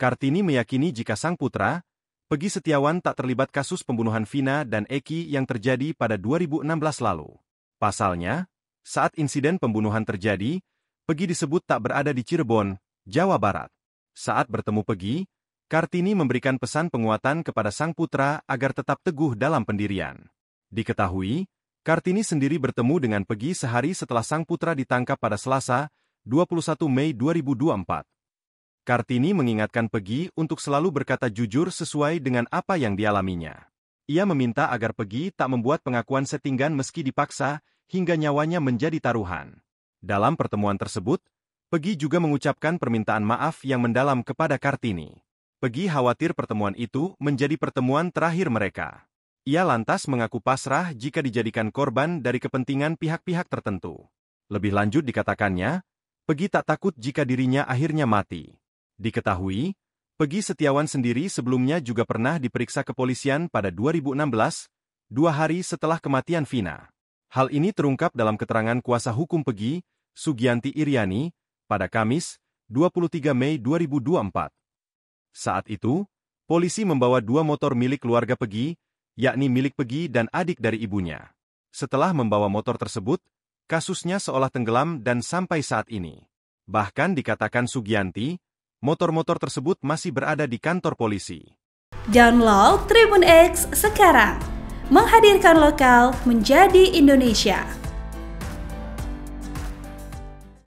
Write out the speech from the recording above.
Kartini meyakini jika sang putra, Pegi Setiawan tak terlibat kasus pembunuhan Vina dan Eki yang terjadi pada 2016 lalu. Pasalnya, saat insiden pembunuhan terjadi, Pegi disebut tak berada di Cirebon, Jawa Barat. Saat bertemu Pegi, Kartini memberikan pesan penguatan kepada sang putra agar tetap teguh dalam pendirian. Diketahui, Kartini sendiri bertemu dengan Pegi sehari setelah sang putra ditangkap pada Selasa, 21 Mei 2024. Kartini mengingatkan Pegi untuk selalu berkata jujur sesuai dengan apa yang dialaminya. Ia meminta agar Pegi tak membuat pengakuan setinggan meski dipaksa, hingga nyawanya menjadi taruhan. Dalam pertemuan tersebut, Pegi juga mengucapkan permintaan maaf yang mendalam kepada Kartini. Pegi khawatir pertemuan itu menjadi pertemuan terakhir mereka. Ia lantas mengaku pasrah jika dijadikan korban dari kepentingan pihak-pihak tertentu. Lebih lanjut dikatakannya, Pegi tak takut jika dirinya akhirnya mati. Diketahui, Pegi Setiawan sendiri sebelumnya juga pernah diperiksa kepolisian pada 2016, dua hari setelah kematian Vina. Hal ini terungkap dalam keterangan kuasa hukum Pegi, Sugianti Iriani, pada Kamis, 23 Mei 2024. Saat itu, polisi membawa dua motor milik keluarga Pegi, yakni milik Pegi dan adik dari ibunya. Setelah membawa motor tersebut, kasusnya seolah tenggelam dan sampai saat ini. Bahkan dikatakan Sugianti, Motor-motor tersebut masih berada di kantor polisi. Download Tribun X sekarang. Menghadirkan lokal menjadi Indonesia.